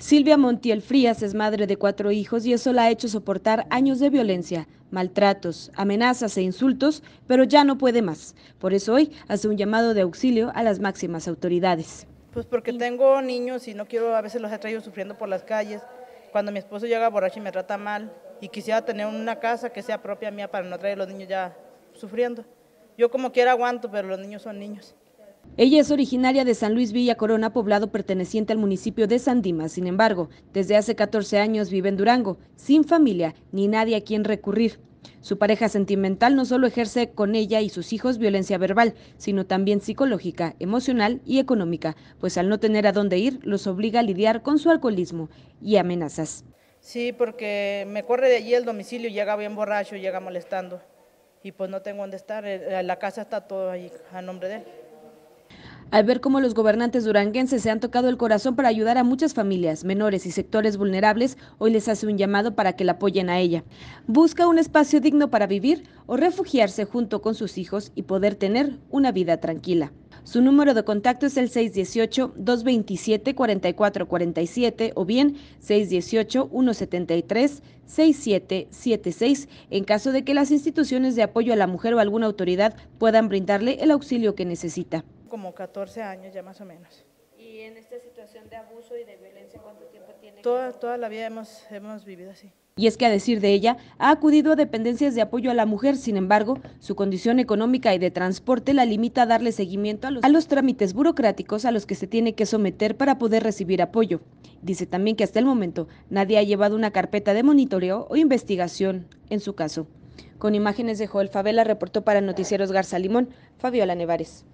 Silvia Montiel Frías es madre de cuatro hijos y eso la ha hecho soportar años de violencia, maltratos, amenazas e insultos, pero ya no puede más. Por eso hoy hace un llamado de auxilio a las máximas autoridades. Pues porque tengo niños y no quiero, a veces los he traído sufriendo por las calles. Cuando mi esposo llega borracho y me trata mal y quisiera tener una casa que sea propia mía para no traer a los niños ya sufriendo. Yo como quiera aguanto, pero los niños son niños. Ella es originaria de San Luis Villa Corona, poblado perteneciente al municipio de San Dimas. Sin embargo, desde hace 14 años vive en Durango, sin familia ni nadie a quien recurrir. Su pareja sentimental no solo ejerce con ella y sus hijos violencia verbal, sino también psicológica, emocional y económica, pues al no tener a dónde ir, los obliga a lidiar con su alcoholismo y amenazas. Sí, porque me corre de allí el domicilio, llega bien borracho, llega molestando. Y pues no tengo dónde estar, eh, la casa está todo ahí a nombre de él al ver cómo los gobernantes duranguenses se han tocado el corazón para ayudar a muchas familias, menores y sectores vulnerables, hoy les hace un llamado para que la apoyen a ella. Busca un espacio digno para vivir o refugiarse junto con sus hijos y poder tener una vida tranquila. Su número de contacto es el 618-227-4447 o bien 618-173-6776 en caso de que las instituciones de apoyo a la mujer o alguna autoridad puedan brindarle el auxilio que necesita como 14 años ya más o menos. ¿Y en esta situación de abuso y de violencia cuánto tiempo tiene? Toda, la vida hemos, vivido así. Y es que a decir de ella, ha acudido a dependencias de apoyo a la mujer, sin embargo, su condición económica y de transporte la limita a darle seguimiento a los, a los, trámites burocráticos a los que se tiene que someter para poder recibir apoyo. Dice también que hasta el momento nadie ha llevado una carpeta de monitoreo o investigación en su caso. Con imágenes de Joel Favela reportó para Noticieros Garza Limón, Fabiola Nevares.